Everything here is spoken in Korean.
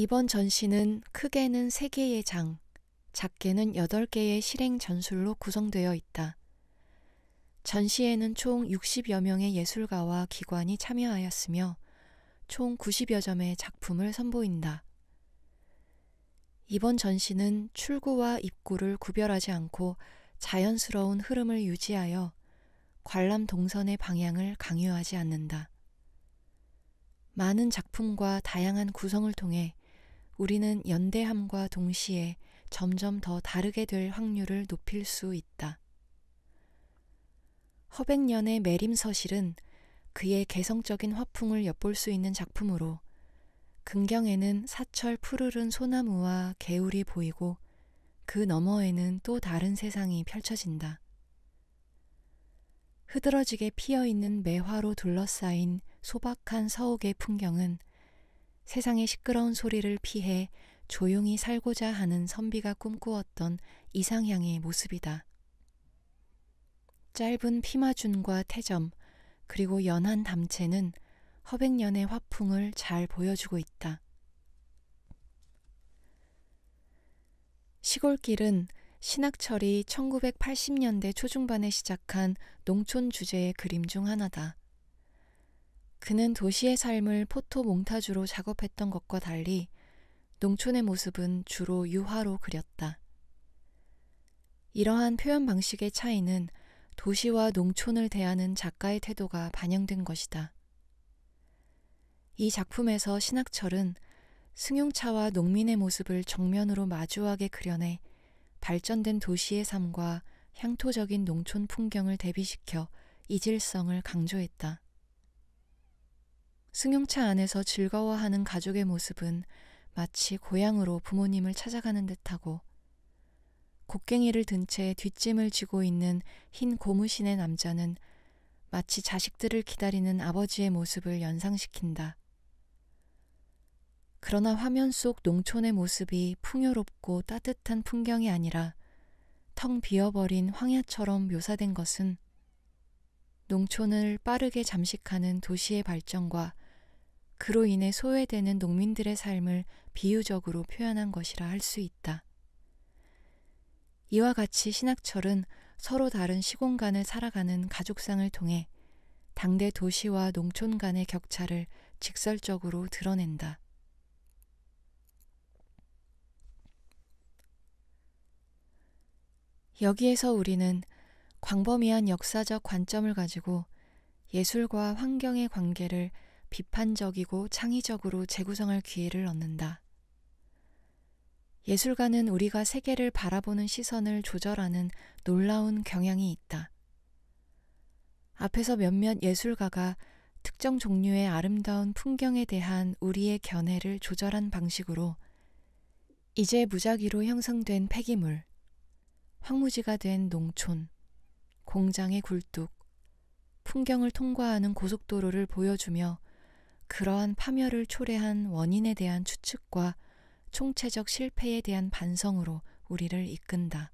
이번 전시는 크게는 3개의 장, 작게는 8개의 실행 전술로 구성되어 있다. 전시에는 총 60여 명의 예술가와 기관이 참여하였으며 총 90여 점의 작품을 선보인다. 이번 전시는 출구와 입구를 구별하지 않고 자연스러운 흐름을 유지하여 관람 동선의 방향을 강요하지 않는다. 많은 작품과 다양한 구성을 통해 우리는 연대함과 동시에 점점 더 다르게 될 확률을 높일 수 있다. 허백년의 메림서실은 그의 개성적인 화풍을 엿볼 수 있는 작품으로 근경에는 사철 푸르른 소나무와 개울이 보이고 그 너머에는 또 다른 세상이 펼쳐진다. 흐드러지게 피어 있는 매화로 둘러싸인 소박한 서옥의 풍경은 세상의 시끄러운 소리를 피해 조용히 살고자 하는 선비가 꿈꾸었던 이상향의 모습이다. 짧은 피마준과 태점, 그리고 연한 담채는 허백년의 화풍을 잘 보여주고 있다. 시골길은 신학철이 1980년대 초중반에 시작한 농촌 주제의 그림 중 하나다. 그는 도시의 삶을 포토 몽타주로 작업했던 것과 달리 농촌의 모습은 주로 유화로 그렸다. 이러한 표현 방식의 차이는 도시와 농촌을 대하는 작가의 태도가 반영된 것이다. 이 작품에서 신학철은 승용차와 농민의 모습을 정면으로 마주하게 그려내 발전된 도시의 삶과 향토적인 농촌 풍경을 대비시켜 이질성을 강조했다. 승용차 안에서 즐거워하는 가족의 모습은 마치 고향으로 부모님을 찾아가는 듯하고 곡괭이를 든 채 뒷짐을 지고 있는 흰 고무신의 남자는 마치 자식들을 기다리는 아버지의 모습을 연상시킨다. 그러나 화면 속 농촌의 모습이 풍요롭고 따뜻한 풍경이 아니라 텅 비어버린 황야처럼 묘사된 것은 농촌을 빠르게 잠식하는 도시의 발전과 그로 인해 소외되는 농민들의 삶을 비유적으로 표현한 것이라 할 수 있다. 이와 같이 신학철은 서로 다른 시공간을 살아가는 가족상을 통해 당대 도시와 농촌 간의 격차를 직설적으로 드러낸다. 여기에서 우리는 광범위한 역사적 관점을 가지고 예술과 환경의 관계를 비판적이고 창의적으로 재구성할 기회를 얻는다. 예술가는 우리가 세계를 바라보는 시선을 조절하는 놀라운 경향이 있다. 앞에서 몇몇 예술가가 특정 종류의 아름다운 풍경에 대한 우리의 견해를 조절한 방식으로 이제 무작위로 형성된 폐기물, 황무지가 된 농촌, 공장의 굴뚝, 풍경을 통과하는 고속도로를 보여주며 그러한 파멸을 초래한 원인에 대한 추측과 총체적 실패에 대한 반성으로 우리를 이끈다.